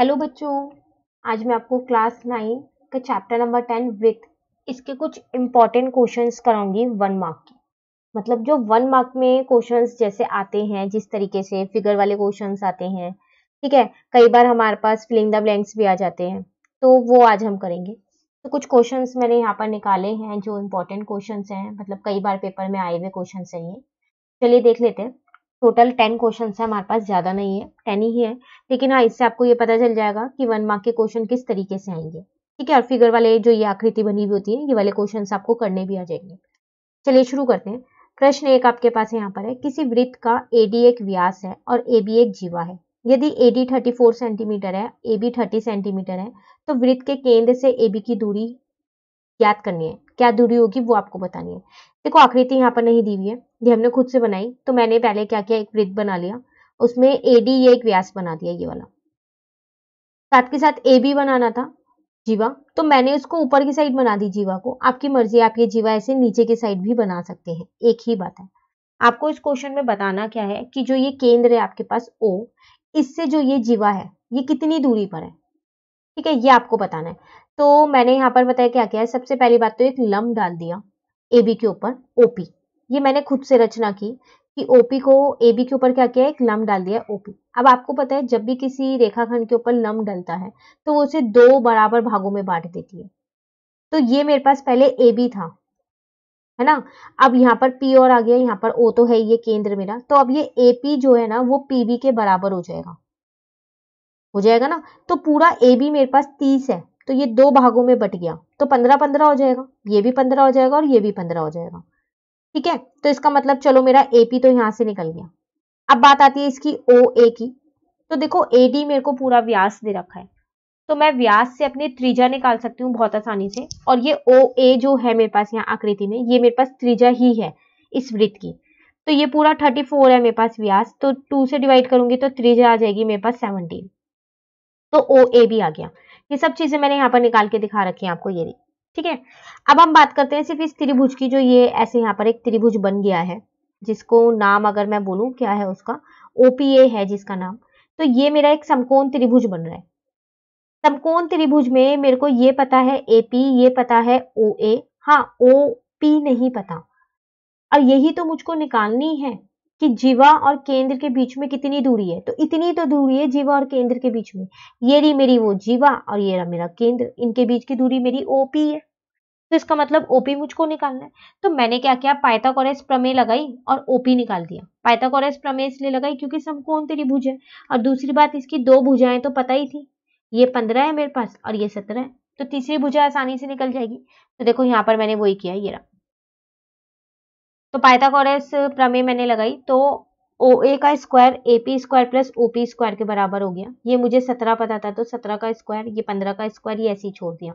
hello बच्चों आज मैं आपको क्लास नाइन का चैप्टर नंबर टेन विथ इसके कुछ इम्पॉर्टेंट क्वेश्चंस कराऊंगी वन मार्क के मतलब जो वन मार्क में क्वेश्चंस जैसे आते हैं जिस तरीके से फिगर वाले क्वेश्चंस आते हैं ठीक है कई बार हमारे पास फिलिंग द ब्लैंक्स भी आ जाते हैं तो वो आज हम करेंगे तो कुछ क्वेश्चन मैंने यहाँ पर निकाले हैं जो इम्पोर्टेंट क्वेश्चन हैं मतलब कई बार पेपर में आए हुए क्वेश्चन हैं ये चलिए देख लेते हैं टोटल टेन क्वेश्चन है हमारे पास ज़्यादा नहीं है टेन ही है लेकिन हाँ इससे आपको ये पता चल जाएगा कि वन मार्क के क्वेश्चन किस तरीके से आएंगे ठीक है और फिगर वाले जो ये आकृति बनी हुई होती है ये वाले क्वेश्चन आपको करने भी आ जाएंगे चलिए शुरू करते हैं प्रश्न एक आपके पास यहाँ पर है किसी वृत्त का एडी एक व्यास है और ए बी एक जीवा है यदि A D thirty four centimetre है ए बी थर्टी सेंटीमीटर है तो वृत्त के केंद्र से ए बी की दूरी ज्ञात करनी है क्या दूरी होगी वो आपको बतानी है देखो आकृति यहाँ पर नहीं दी हुई है ये हमने खुद से बनाई तो मैंने पहले क्या किया एक वृत्त बना लिया उसमें ए डी ये एक व्यास बना दिया ये वाला साथ के साथ ए बी बनाना था जीवा तो मैंने उसको ऊपर की साइड बना दी जीवा को आपकी मर्जी आप ये जीवा ऐसे नीचे की साइड भी बना सकते हैं एक ही बात है आपको इस क्वेश्चन में बताना क्या है कि जो ये केंद्र है आपके पास ओ इससे जो ये जीवा है ये कितनी दूरी पर है ठीक है ये आपको बताना है तो मैंने यहाँ पर बताया क्या क्या है सबसे पहली बात तो एक लम डाल दिया ए बी के ऊपर ओपी ये मैंने खुद से रचना की कि ओपी को ए बी के ऊपर क्या किया एक लम डाल दिया ओपी अब आपको पता है जब भी किसी रेखाखंड के ऊपर लम डलता है तो वो उसे दो बराबर भागों में बांट देती है तो ये मेरे पास पहले ए बी था है ना अब यहाँ पर पी और आ गया यहाँ पर ओ तो है ये केंद्र मेरा तो अब ये ए पी जो है ना वो पी बी के बराबर हो जाएगा हो जाएगा ना तो पूरा ए बी मेरे पास तीस है तो ये दो भागों में बट गया तो पंद्रह पंद्रह हो जाएगा ये भी पंद्रह हो जाएगा और ये भी पंद्रह हो जाएगा ठीक है तो इसका मतलब चलो मेरा एपी तो यहां से निकल गया अब बात आती है इसकी ओ ए की तो देखो ए डी मेरे को पूरा व्यास दे रखा है तो मैं व्यास से अपने त्रिजा निकाल सकती हूँ बहुत आसानी से और ये ओ ए जो है मेरे पास यहाँ आकृति में ये मेरे पास त्रिजा ही है इस वृत्त की तो ये पूरा थर्टी फोर है मेरे पास व्यास तो टू से डिवाइड करूंगी तो त्रिजा आ जाएगी मेरे पास सेवनटीन तो ओ ए भी आ गया ये सब चीजें मैंने यहाँ पर निकाल के दिखा रखी है आपको ये ठीक है अब हम बात करते हैं सिर्फ इस त्रिभुज की जो ये ऐसे यहाँ पर एक त्रिभुज बन गया है जिसको नाम अगर मैं बोलू क्या है उसका ओपीए है जिसका नाम तो ये मेरा एक समकोण त्रिभुज बन रहा है समकोण त्रिभुज में मेरे को ये पता है एपी ये पता है ओ ए हाँ ओ पी नहीं पता और यही तो मुझको निकालनी है कि जीवा और केंद्र के बीच में कितनी दूरी है तो इतनी तो दूरी है जीवा और केंद्र के बीच में ये रही मेरी वो जीवा और ये रहा मेरा केंद्र इनके बीच की दूरी मेरी ओपी है तो इसका मतलब ओपी मुझको निकालना है तो मैंने क्या किया पाइथागोरस प्रमेय लगाई और ओपी निकाल दिया पाइथागोरस प्रमेय इसलिए लगाई क्योंकि समकोण भूज है और दूसरी बात इसकी दो भुजाएं तो पता ही थी ये पंद्रह है मेरे पास और ये सत्रह है तो तीसरी भुजा आसानी से निकल जाएगी तो देखो यहाँ पर मैंने वही किया ये रहा तो पाइथागोरस प्रमेय मैंने लगाई तो ओ ए का square A P square plus O P square के बराबर हो गया ये मुझे सत्रह पता था तो सत्रह का स्क्वायर ये पंद्रह का स्क्वायर ये ऐसे ही छोड़ दिया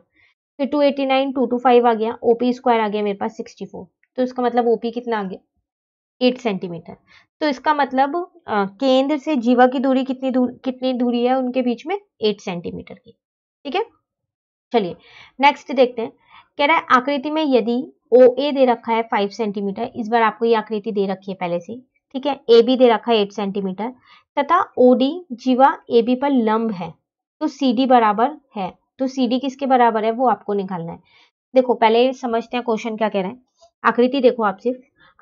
फिर two eighty nine two two five आ गया ओ पी स्क्वायर आ गया मेरे पास सिक्सटी फोर तो इसका मतलब ओ पी कितना आ गया एट सेंटीमीटर तो इसका मतलब केंद्र से जीवा की दूरी कितनी दूर कितनी दूरी है उनके बीच में एट सेंटीमीटर की ठीक है चलिए नेक्स्ट देखते हैं कह रहा है आकृति में यदि ओ ए दे रखा है फाइव सेंटीमीटर इस बार आपको ये आकृति दे रखी है पहले से ठीक है ए बी दे रखा है एट सेंटीमीटर तथा ओ डी जीवा ए बी पर लंब है तो सी डी बराबर है तो सी डी किसके बराबर है वो आपको निकालना है देखो पहले समझते हैं क्वेश्चन क्या कह रहे हैं आकृति देखो आप सिर्फ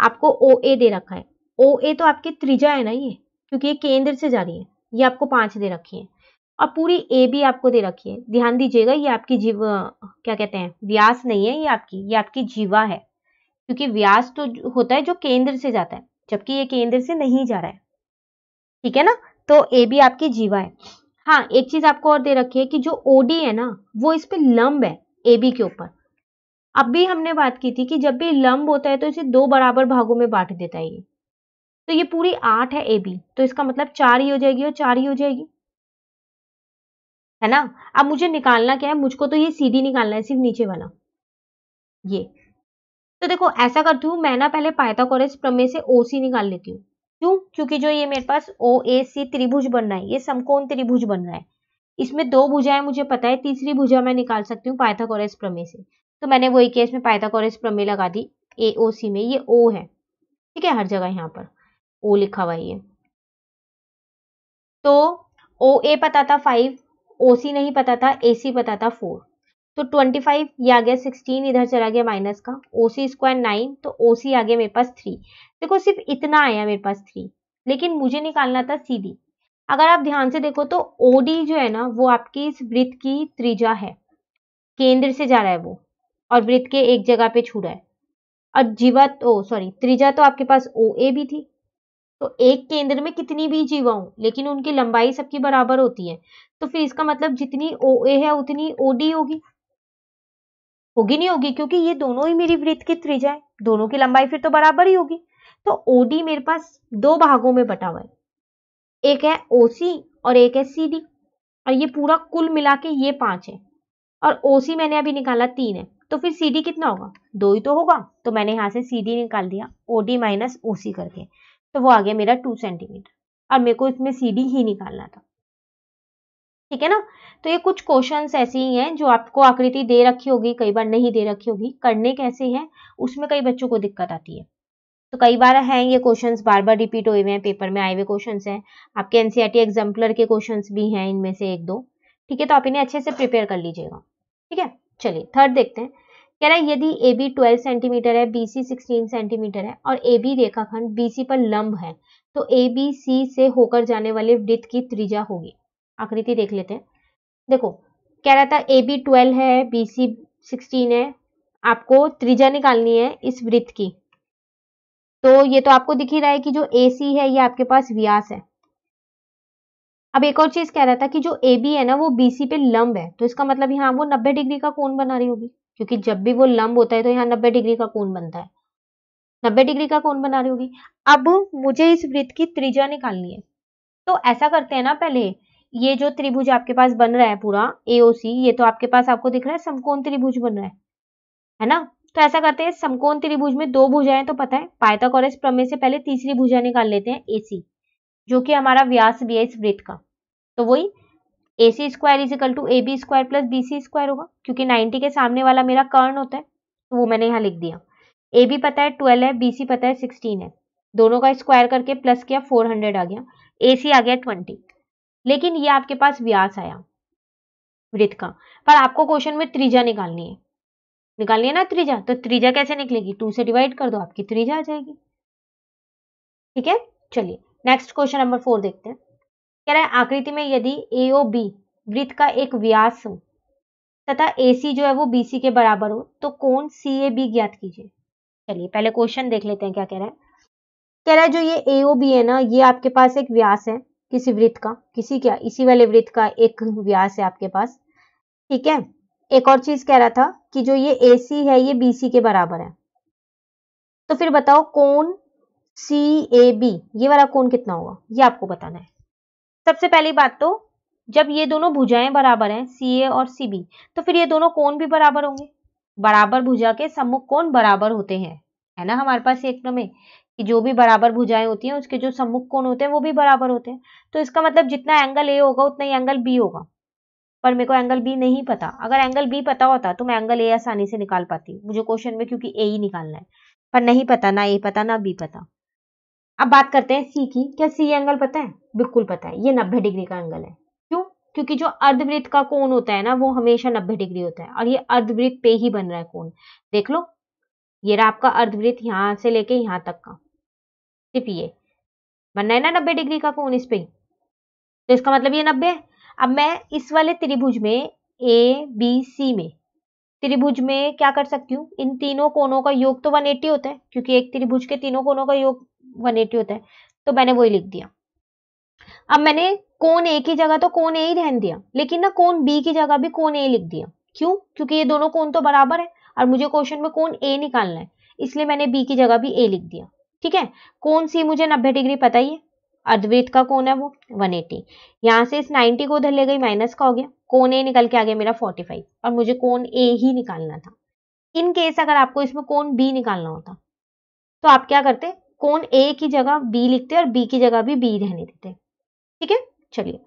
आपको ओ ए दे रखा है ओ ए तो आपकी त्रिज्या है ना ये क्योंकि ये केंद्र से जा रही है ये आपको पांच दे रखी है और पूरी ए बी आपको दे रखी है ध्यान दीजिएगा ये आपकी जीव क्या कहते हैं व्यास नहीं है ये आपकी ये आपकी जीवा है क्योंकि व्यास तो होता है जो केंद्र से जाता है जबकि ये केंद्र से नहीं जा रहा है ठीक है ना तो ए बी आपकी जीवा है हाँ एक चीज आपको और दे रखी है कि जो ओडी है ना वो इस पर लंब है ए बी के ऊपर अब भी हमने बात की थी कि जब भी लंब होता है तो इसे दो बराबर भागों में बांट देता है ये तो ये पूरी आठ है ए बी तो इसका मतलब चार ही हो जाएगी और चार ही हो जाएगी है ना अब मुझे निकालना क्या है मुझको तो ये सीधी निकालना है सिर्फ नीचे वाला ये तो देखो ऐसा करती हूँ मैं ना पहले पाइथागोरस प्रमेय से ओ सी निकाल लेती हूँ क्यों क्योंकि जो ये मेरे पास ओ ए सी त्रिभुज बन रहा है ये समकोण त्रिभुज बन रहा है इसमें दो भुजाएं मुझे पता है तीसरी भुजा मैं निकाल सकती हूँ पाइथागोरस प्रमेय से तो मैंने वही केस में पाइथागोरस प्रमेय लगा दी ए ओ सी में ये ओ है ठीक है हर जगह यहाँ पर ओ लिखा हुआ ये तो ओ ए पता था फाइव ओसी नहीं पता था एसी पता था फोर तो ट्वेंटी फाइव ये आ गया सिक्सटीन इधर चला गया माइनस का ओसी स्क्वायर नाइन तो ओसी आ गया मेरे पास थ्री देखो सिर्फ इतना आया मेरे पास थ्री लेकिन मुझे निकालना था सीधी अगर आप ध्यान से देखो तो ओडी जो है ना वो आपकी इस वृत्त की त्रिज्या है केंद्र से जा रहा है वो और वृत्त के एक जगह पे छू रहा है और जीवा तो सॉरी त्रिज्या तो आपके पास ओ ए भी थी तो एक केंद्र में कितनी भी हूं लेकिन उनकी लंबाई सबकी बराबर होती है तो फिर इसका मतलब जितनी ओ ए है उतनी ओ डी होगी होगी नहीं होगी क्योंकि ये दोनों ही मेरी वृत्त की त्रिज्या है दोनों की लंबाई फिर तो बराबर ही होगी तो ओ डी मेरे पास दो भागों में बटा हुआ है एक है ओ सी और एक है सी डी और ये पूरा कुल मिला के ये पांच है और ओ सी मैंने अभी निकाला तीन है तो फिर सी डी कितना होगा दो ही तो होगा तो मैंने यहां से सी डी निकाल दिया ओ डी माइनस ओ सी करके तो वो आ गया मेरा टू सेंटीमीटर और मेरे को इसमें सी ही निकालना था ठीक है ना तो ये कुछ क्वेश्चंस ऐसे ही हैं जो आपको आकृति दे रखी होगी कई बार नहीं दे रखी होगी करने कैसे हैं उसमें कई बच्चों को दिक्कत आती है तो कई बार हैं ये क्वेश्चंस बार बार रिपीट हुए हुए हैं पेपर में आए हुए क्वेश्चंस हैं आपके एनसीईआरटी एग्जाम्पलर e के क्वेश्चंस भी हैं इनमें से एक दो ठीक है तो आप इन्हें अच्छे से प्रिपेयर कर लीजिएगा ठीक है चलिए थर्ड देखते हैं कह रहा है यदि ए बी ट्वेल्व सेंटीमीटर है बी सी सिक्सटीन सेंटीमीटर है और ए बी रेखाखंड बी सी पर लंब है तो ए बी सी से होकर जाने वाले वृत्त की त्रिज्या होगी आकृति देख लेते हैं देखो कह रहा था ए बी ट्वेल्व है बी सी सिक्सटीन है आपको त्रिज्या निकालनी है इस वृत्त की तो ये तो आपको दिख ही रहा है कि जो ए सी है ये आपके पास व्यास है अब एक और चीज कह रहा था कि जो ए बी है ना वो बी सी पे लंब है तो इसका मतलब यहाँ वो नब्बे डिग्री का कोण बना रही होगी क्योंकि जब भी वो लंब होता है तो यहाँ नब्बे डिग्री का कोण बनता है नब्बे डिग्री का कोण बना रही होगी अब मुझे इस वृत्त की त्रिज्या निकालनी है तो ऐसा करते हैं ना पहले ये जो त्रिभुज आपके पास बन रहा है पूरा एओसी ये तो आपके पास आपको दिख रहा है समकोण त्रिभुज बन रहा है है ना तो ऐसा करते हैं समकोण त्रिभुज में दो भुजाएं तो पता है पाइथागोरस प्रमेय से पहले तीसरी भुजा निकाल लेते हैं एसी जो कि हमारा व्यास भी है इस वृत्त का तो वही A C square is equal to A B square plus B C square होगा क्योंकि 90 के सामने वाला मेरा कर्ण होता है तो वो मैंने यहाँ लिख दिया ए बी पता है 12 है बी सी पता है 16 है दोनों का स्क्वायर करके प्लस किया 400 आ गया ए सी आ गया 20 लेकिन ये आपके पास व्यास आया वृत्त का पर आपको क्वेश्चन में त्रिजा निकालनी है निकालनी है ना त्रिजा तो त्रिजा कैसे निकलेगी टू से डिवाइड कर दो आपकी त्रिजा आ जाएगी ठीक है चलिए नेक्स्ट क्वेश्चन नंबर फोर देखते हैं कह रहा है आकृति में यदि ए ओ बी वृत्त का एक व्यास हो तथा ए सी जो है वो बी सी के बराबर हो तो कौन सी ए बी ज्ञात कीजिए चलिए पहले क्वेश्चन देख लेते हैं क्या कह रहा है कह रहा है जो ये ए ओ बी है ना ये आपके पास एक व्यास है किसी वृत्त का किसी क्या इसी वाले वृत्त का एक व्यास है आपके पास ठीक है एक और चीज कह रहा था कि जो ये ए सी है ये बी सी के बराबर है तो फिर बताओ कौन सी ए बी ये वाला कौन कितना होगा ये आपको बताना है सबसे पहली बात तो जब ये दोनों भुजाएं बराबर हैं सी ए और सी बी तो फिर ये दोनों कोण भी बराबर होंगे बराबर भुजा के सम्मुख कोण बराबर होते हैं है ना हमारे पास एक में कि जो भी बराबर भुजाएं होती हैं उसके जो सम्मुख कोण होते हैं वो भी बराबर होते हैं तो इसका मतलब जितना एंगल ए होगा उतना ही एंगल बी होगा पर मेरे को एंगल बी नहीं पता अगर एंगल बी पता होता तो मैं एंगल ए आसानी से निकाल पाती मुझे क्वेश्चन में क्योंकि ए ही निकालना है पर नहीं पता ना ए पता ना बी पता अब बात करते हैं सी की क्या सी एंगल पता है बिल्कुल पता है ये नब्बे डिग्री का एंगल है क्यों क्योंकि जो अर्धवृत्त का कोण होता है ना वो हमेशा नब्बे डिग्री होता है और ये अर्धवृत्त पे ही बन रहा है कोण देख लो ये रहा आपका अर्धवृत्त यहाँ से लेके यहाँ तक का सिर्फ ये बनना है ना नब्बे डिग्री का कोण इस पे तो इसका मतलब ये नब्बे है अब मैं इस वाले त्रिभुज में ए बी सी में त्रिभुज में क्या कर सकती हूँ इन तीनों कोणों का योग तो 180 होता है क्योंकि एक त्रिभुज के तीनों कोणों का योग 180 होता है तो मैंने वही लिख दिया अब मैंने कोन ए की जगह तो कोन ए ही रहन दिया लेकिन ना कोन बी की जगह भी कोन ए लिख दिया क्यों क्योंकि ये दोनों कोन तो बराबर है और मुझे क्वेश्चन में कोन ए निकालना है इसलिए मैंने बी की जगह भी ए लिख दिया ठीक है कौन सी मुझे नब्बे डिग्री पता ही है अर्धवृत्त का कौन है वो 180 यहाँ से इस 90 को उधर ले गई माइनस का हो गया कौन ए निकल के आ गया मेरा 45 और मुझे कौन ए ही निकालना था इन केस अगर आपको इसमें कौन बी निकालना होता तो आप क्या करते कौन ए की जगह बी लिखते और बी की जगह भी बी रहने देते ठीक है चलिए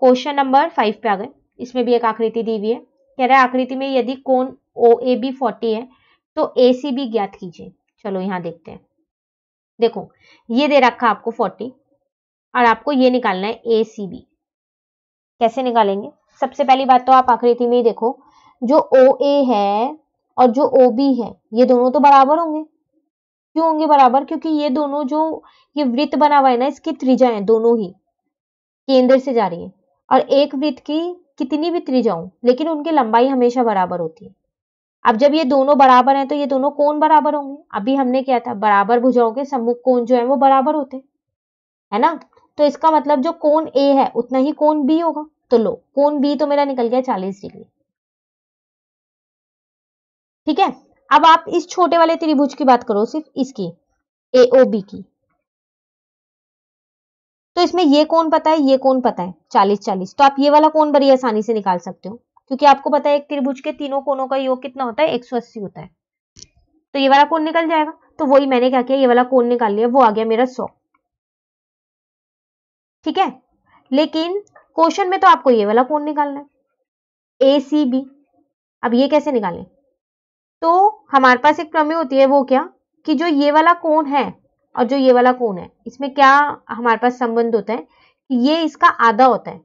क्वेश्चन नंबर फाइव पे आ गए इसमें भी एक आकृति दी हुई है कह रहा है आकृति में यदि कौन ओ ए बी फोर्टी है तो ए सी बी ज्ञात कीजिए चलो यहाँ देखते हैं देखो ये दे रखा आपको फोर्टी और आपको ये निकालना है ए सी बी कैसे निकालेंगे सबसे पहली बात तो आप आकृति में ही देखो जो ओ ए है और जो ओ बी है ये दोनों तो बराबर होंगे क्यों होंगे बराबर क्योंकि ये दोनों जो ये वृत्त बना हुआ है ना इसकी त्रिज्या है दोनों ही केंद्र से जा रही है और एक वृत्त की कितनी भी त्रिज्याओं लेकिन उनकी लंबाई हमेशा बराबर होती है अब जब ये दोनों बराबर हैं तो ये दोनों कोण बराबर होंगे अभी हमने क्या था बराबर भुजाओं के सम्मुख कोण जो है वो बराबर होते है ना तो इसका मतलब जो कोण ए है उतना ही कोण बी होगा तो लो कोण बी तो मेरा निकल गया चालीस डिग्री ठीक है अब आप इस छोटे वाले त्रिभुज की बात करो सिर्फ इसकी ए ओ बी की तो इसमें ये कौन पता है ये कौन पता है चालीस चालीस तो आप ये वाला कौन बड़ी आसानी से निकाल सकते हो क्योंकि आपको पता है एक त्रिभुज के तीनों कोनों का योग कितना होता है एक होता है तो ये वाला कौन निकल जाएगा तो वही मैंने क्या किया ये वाला कौन निकाल लिया वो आ गया मेरा सौ ठीक है लेकिन क्वेश्चन में तो आपको ये वाला कौन निकालना है ए सी बी अब ये कैसे निकालें तो हमारे पास एक प्रमेय होती है वो क्या कि जो ये वाला कौन है और जो ये वाला कोण है इसमें क्या हमारे पास संबंध होता है कि ये इसका आधा होता है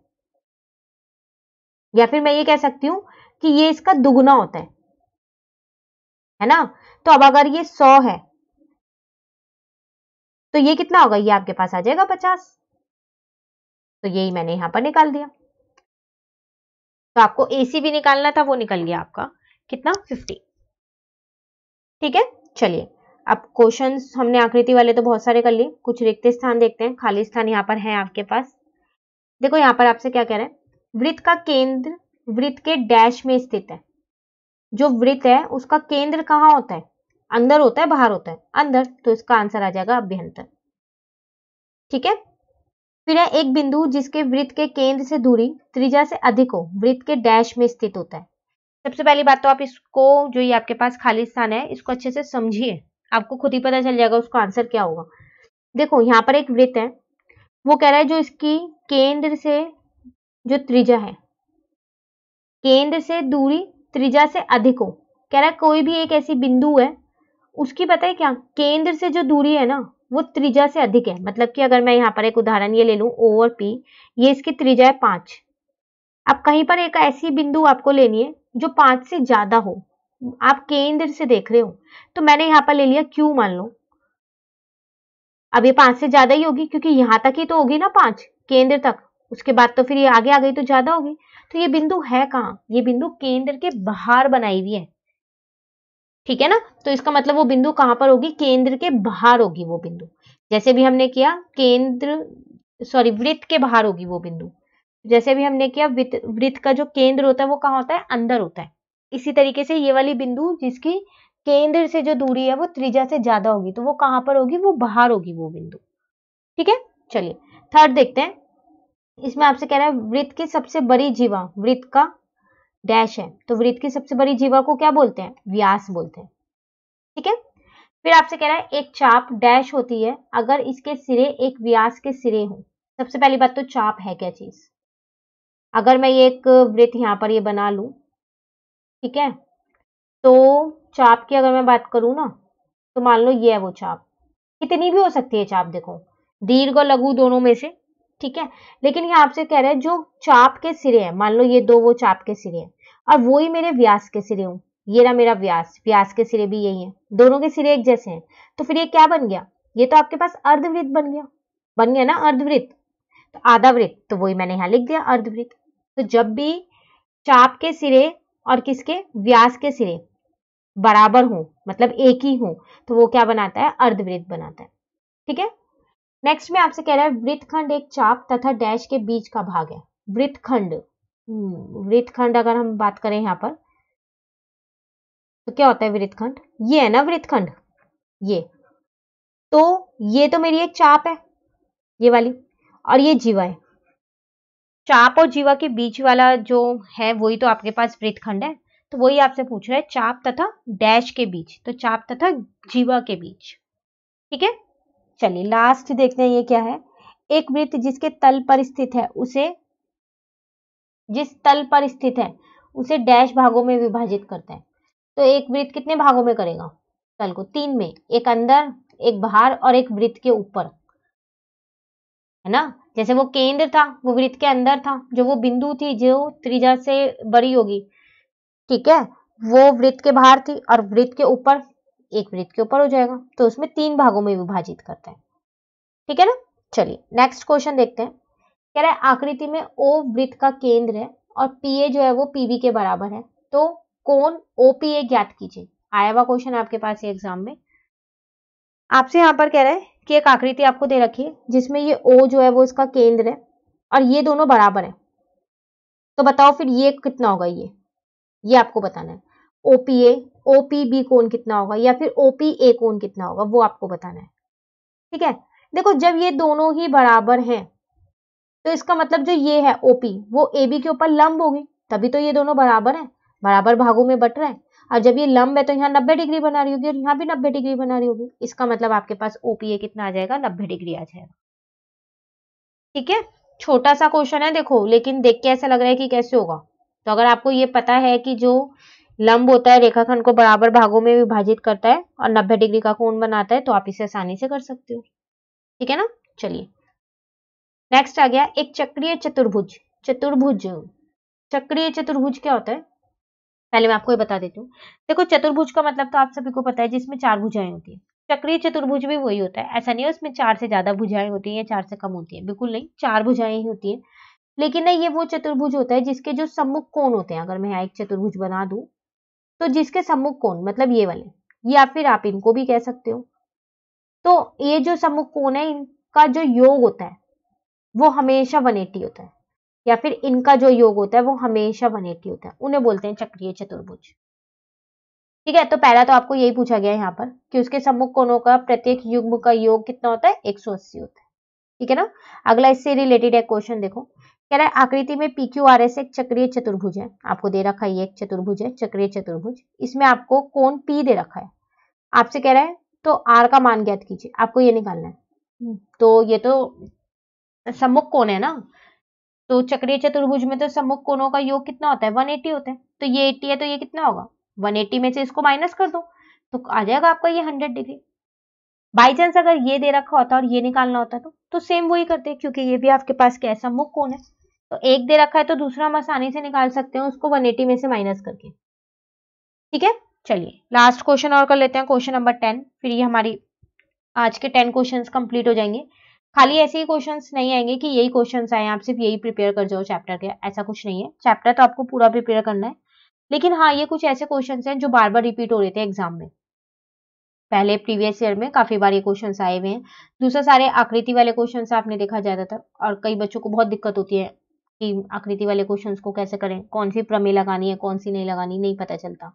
या फिर मैं ये कह सकती हूं कि ये इसका दुगुना होता है है ना तो अब अगर ये सौ है तो ये कितना होगा ये आपके पास आ जाएगा पचास तो यही मैंने यहां पर निकाल दिया तो आपको एसी भी निकालना था वो निकल गया आपका कितना फिफ्टी ठीक है चलिए अब क्वेश्चन हमने आकृति वाले तो बहुत सारे कर लिए कुछ रिक्त स्थान देखते हैं खाली स्थान यहाँ पर है आपके पास देखो यहाँ पर आपसे क्या कह रहे हैं वृत्त का केंद्र वृत्त के डैश में स्थित है जो वृत्त है उसका केंद्र कहाँ होता है अंदर होता है बाहर होता है अंदर तो इसका आंसर आ जाएगा अभ्यंतर ठीक है फिर है एक बिंदु जिसके वृत्त के केंद्र से दूरी त्रिज्या से अधिक हो वृत्त के डैश में स्थित होता है सबसे पहली बात तो आप इसको जो ये आपके पास खाली स्थान है इसको अच्छे से समझिए आपको खुद ही पता चल जाएगा उसका आंसर क्या होगा देखो यहाँ पर एक वृत्त है वो कह रहा है जो इसकी केंद्र से जो त्रिज्या है केंद्र से दूरी त्रिज्या से अधिक हो कह रहा है कोई भी एक ऐसी बिंदु है उसकी पता है क्या केंद्र से जो दूरी है ना वो त्रिज्या से अधिक है मतलब कि अगर मैं यहाँ पर एक उदाहरण ये ले लू ओ और पी ये इसकी त्रिज्या है पांच अब कहीं पर एक ऐसी बिंदु आपको लेनी है जो पांच से ज़्यादा हो आप केंद्र से देख रहे हो तो मैंने यहाँ पर ले लिया क्यू मान लो अब ये पांच से ज्यादा ही होगी क्योंकि यहां तक ही तो होगी ना पांच केंद्र तक उसके बाद तो फिर ये आगे आ गई तो ज्यादा होगी तो ये बिंदु है कहाँ ये बिंदु केंद्र के बाहर बनाई हुई है ठीक है ना तो इसका मतलब वो बिंदु कहाँ पर होगी केंद्र के बाहर होगी वो बिंदु जैसे भी हमने किया केंद्र सॉरी वृत्त के बाहर होगी वो बिंदु जैसे भी हमने किया वृत्त का जो केंद्र होता है वो कहाँ होता है अंदर होता है इसी तरीके से ये वाली बिंदु जिसकी केंद्र से जो दूरी है वो त्रिज्या से ज्यादा होगी तो वो कहां पर होगी वो बाहर होगी वो बिंदु ठीक है चलिए थर्ड देखते हैं इसमें आपसे कह रहा है वृत्त की सबसे बड़ी जीवा वृत्त का डैश है तो वृत्त की सबसे बड़ी जीवा को क्या बोलते हैं व्यास बोलते हैं ठीक है फिर आपसे कह रहा है एक चाप डैश होती है अगर इसके सिरे एक व्यास के सिरे हो सबसे पहली बात तो चाप है क्या चीज अगर मैं ये एक वृत्त यहाँ पर ये बना लूं ठीक है तो चाप की अगर मैं बात करूँ ना तो मान लो ये है वो चाप कितनी भी हो सकती है चाप देखो दीर्घ और लघु दोनों में से ठीक है लेकिन ये आपसे कह रहे हैं जो चाप के सिरे हैं मान लो ये दो वो चाप के सिरे हैं और वो ही मेरे व्यास के सिरे हूँ ये ना मेरा व्यास व्यास के सिरे भी यही है दोनों के सिरे एक जैसे हैं तो फिर ये क्या बन गया ये तो आपके पास अर्धवृत्त बन गया बन गया ना अर्धवृत्त तो आधा वृत्त तो वही मैंने यहाँ लिख दिया अर्धवृत्त तो जब भी चाप के सिरे और किसके व्यास के सिरे बराबर हों मतलब एक ही हों तो वो क्या बनाता है अर्धवृत्त बनाता है ठीक है नेक्स्ट में आपसे कह रहा है वृत्तखंड एक चाप तथा डैश के बीच का भाग है वृत्तखंड हम्म, वृत्तखंड अगर हम बात करें यहाँ पर तो क्या होता है वृत्तखंड ये है ना वृत्तखंड ये तो ये तो मेरी एक चाप है ये वाली और ये जीवा है चाप और जीवा के बीच वाला जो है वही तो आपके पास वृत्तखंड है तो वही आपसे पूछ रहा है चाप तथा डैश के बीच तो चाप तथा जीवा के बीच ठीक है चलिए लास्ट देखते हैं ये क्या है एक वृत्त जिसके तल पर स्थित है उसे जिस तल पर स्थित है उसे डैश भागों में विभाजित करते हैं तो एक वृत्त कितने भागों में करेगा तल को तीन में एक अंदर एक बाहर और एक वृत्त के ऊपर है ना जैसे वो केंद्र था वो वृत्त के अंदर था जो वो बिंदु थी जो त्रिज्या से बड़ी होगी ठीक है वो वृत्त के बाहर थी और वृत्त के ऊपर एक वृत्त के ऊपर हो जाएगा तो उसमें तीन भागों में विभाजित करते हैं ठीक है ना चलिए नेक्स्ट क्वेश्चन देखते हैं कह रहा है आकृति में ओ वृत्त का केंद्र है और पीए जो है वो पीबी के बराबर है तो कौन ओ पी ए ज्ञात कीजिए आया हुआ क्वेश्चन आपके पास एग्जाम में आपसे यहाँ पर कह रहे हैं की एक आकृति आपको दे रखी है जिसमें ये ओ जो है वो इसका केंद्र है और ये दोनों बराबर है तो बताओ फिर ये कितना होगा ये ये आपको बताना है ओपीए पी ए बी कौन कितना होगा या फिर ओपी ए कौन कितना होगा वो आपको बताना है ठीक है देखो जब ये दोनों ही बराबर हैं तो इसका मतलब जो ये है ओपी वो ए बी के ऊपर लंब होगी तभी तो ये दोनों बराबर हैं बराबर भागों में बट रहे हैं और जब ये लंब है तो यहाँ नब्बे डिग्री बना रही होगी और यहाँ भी नब्बे डिग्री बना रही होगी इसका मतलब आपके पास ओपीए कितना आ जाएगा नब्बे डिग्री आ जाएगा ठीक है छोटा सा क्वेश्चन है देखो लेकिन देख के ऐसा लग रहा है कि कैसे होगा तो अगर आपको ये पता है कि जो लंब होता है रेखाखंड को बराबर भागों में विभाजित करता है और नब्बे डिग्री का कोण बनाता है तो आप इसे आसानी से कर सकते हो ठीक है ना चलिए नेक्स्ट आ गया एक चक्रीय चतुर्भुज चतुर्भुज चक्रीय चतुर्भुज क्या होता है पहले मैं आपको ये बता देती हूँ देखो चतुर्भुज का मतलब तो आप सभी को पता है जिसमें चार भुजाएं होती है चक्रीय चतुर्भुज भी वही होता है ऐसा नहीं है उसमें चार से ज्यादा भुजाएं होती है या चार से कम होती है बिल्कुल नहीं चार भुजाएं ही होती है लेकिन ना ये वो चतुर्भुज होता है जिसके जो सम्मुख कोण होते हैं अगर मैं यहाँ एक चतुर्भुज बना दूं तो जिसके सम्मुख कोण मतलब ये वाले या फिर आप इनको भी कह सकते हो तो ये जो सम्मुख कोण है इनका जो योग होता है वो हमेशा 180 होता है या फिर इनका जो योग होता है वो हमेशा 180 होता है उन्हें बोलते हैं चक्रीय चतुर्भुज ठीक है तो पहला तो आपको यही पूछा गया यहाँ पर कि उसके सम्मुख कोणों का प्रत्येक युग्म का योग कितना होता है 180 होता है ठीक है ना अगला इससे रिलेटेड एक क्वेश्चन देखो कह रहा है आकृति में पी क्यू आर एस एक चक्रीय चतुर्भुज है आपको दे रखा है ये एक चतुर्भुज है चक्रीय चतुर्भुज इसमें आपको कोण पी दे रखा है आपसे कह रहा है तो आर का मान ज्ञात कीजिए आपको ये निकालना है तो ये तो सम्मुख कोण है ना तो चक्रीय चतुर्भुज में तो सम्मुख कोणों का योग कितना होता है 180 होता है तो ये 80 है तो ये कितना होगा 180 में से इसको माइनस कर दो तो आ जाएगा आपका ये 100 डिग्री बाई चांस अगर ये दे रखा होता और ये निकालना होता तो तो सेम वही करते हैं क्योंकि ये भी आपके पास कैसा मुख कौन है तो एक दे रखा है तो दूसरा हम आसानी से निकाल सकते हैं उसको 180 में से माइनस करके ठीक है चलिए लास्ट क्वेश्चन और कर लेते हैं क्वेश्चन नंबर टेन फिर ये हमारी आज के टेन क्वेश्चन कंप्लीट हो जाएंगे खाली ऐसे ही क्वेश्चन नहीं आएंगे कि यही क्वेश्चन आए आप सिर्फ यही प्रिपेयर कर जाओ चैप्टर के ऐसा कुछ नहीं है चैप्टर तो आपको पूरा प्रिपेयर करना है लेकिन हाँ ये कुछ ऐसे क्वेश्चन हैं जो बार बार रिपीट हो रहे थे एग्जाम में पहले प्रीवियस ईयर में काफी बार ये क्वेश्चन आए हुए हैं दूसरा सारे आकृति वाले क्वेश्चन आपने देखा था और कई बच्चों को बहुत दिक्कत होती है कि आकृति वाले क्वेश्चन को कैसे करें कौन सी प्रमे लगानी है कौन सी नहीं लगानी नहीं पता चलता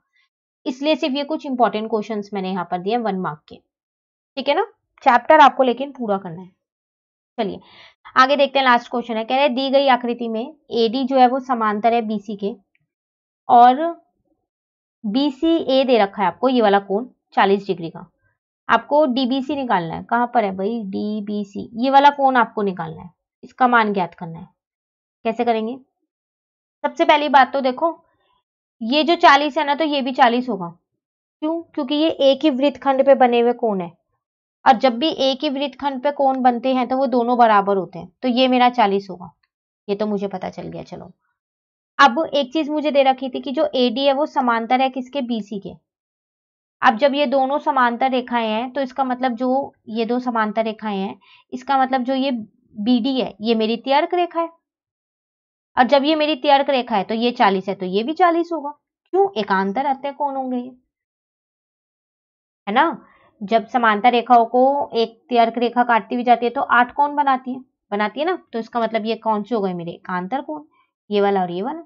इसलिए सिर्फ ये कुछ इंपॉर्टेंट क्वेश्चन मैंने यहाँ पर दिए वन मार्क के ठीक है ना चैप्टर आपको लेकिन पूरा करना है चलिए आगे देखते हैं लास्ट क्वेश्चन है कह रहे दी गई आकृति में एडी जो है वो समांतर है बीसी के और बीसी ए दे रखा है आपको ये वाला कोण 40 डिग्री का आपको डीबीसी निकालना है कहां पर है भाई डीबीसी ये वाला कोण आपको निकालना है इसका मान ज्ञात करना है कैसे करेंगे सबसे पहली बात तो देखो ये जो 40 है ना तो ये भी 40 होगा क्यों क्योंकि ये एक ही वृत्तखंड पे बने हुए कोण है और जब भी एक ही वृत्तखंड पे कोण बनते हैं तो वो दोनों बराबर होते हैं तो ये मेरा चालीस होगा ये तो मुझे पता चल गया चलो अब एक चीज मुझे दे रखी थी कि जो ए डी है वो समांतर है किसके बीसी के अब जब ये दोनों समांतर रेखाएं हैं तो इसका मतलब जो ये दो समांतर रेखाएं हैं इसका मतलब जो ये बी डी है ये मेरी त्यर्क रेखा है और जब ये मेरी त्यर्क रेखा है तो ये चालीस है तो ये भी चालीस होगा क्यों एकांतर अत्य कौन होंगे ये है ना जब समानता रेखाओं को एक तर्क रेखा काटती हुई जाती है तो आठ कौन बनाती है बनाती है ना तो इसका मतलब ये कौन से हो गए मेरे कांतर कौन ये वाला और ये वाला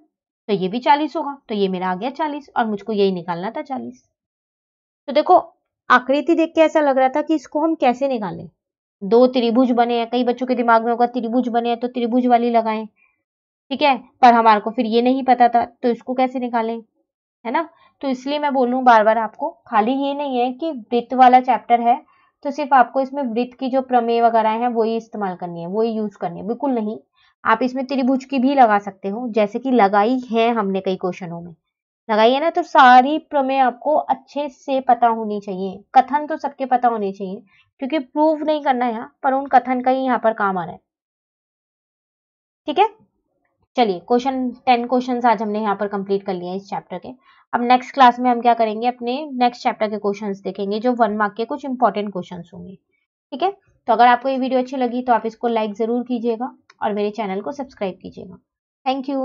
तो ये भी चालीस होगा तो ये मेरा आ गया चालीस और मुझको यही निकालना था चालीस तो देखो आकृति देख के ऐसा लग रहा था कि इसको हम कैसे निकालें दो त्रिभुज बने हैं कई बच्चों के दिमाग में होगा त्रिभुज बने हैं तो त्रिभुज वाली लगाएं ठीक है पर हमारे को फिर ये नहीं पता था तो इसको कैसे निकालें है ना तो इसलिए मैं बोल रूँ बार बार आपको खाली ये नहीं है कि वृत्त वाला चैप्टर है तो सिर्फ आपको इसमें वृत्त की जो प्रमेय वगैरह है वही इस्तेमाल करनी है वही यूज करनी है बिल्कुल नहीं आप इसमें त्रिभुज की भी लगा सकते हो जैसे कि लगाई है हमने कई क्वेश्चनों में लगाई है ना तो सारी प्रमेय आपको अच्छे से पता होनी चाहिए कथन तो सबके पता होने चाहिए क्योंकि प्रूव नहीं करना है यहाँ पर उन कथन का ही यहाँ पर काम आ रहा है ठीक है चलिए क्वेश्चन टेन क्वेश्चन आज हमने यहाँ पर कंप्लीट कर लिया इस चैप्टर के अब नेक्स्ट क्लास में हम क्या करेंगे अपने नेक्स्ट चैप्टर के क्वेश्चंस देखेंगे जो वन मार्क के कुछ इंपॉर्टेंट क्वेश्चंस होंगे ठीक है तो अगर आपको ये वीडियो अच्छी लगी तो आप इसको लाइक ज़रूर कीजिएगा और मेरे चैनल को सब्सक्राइब कीजिएगा थैंक यू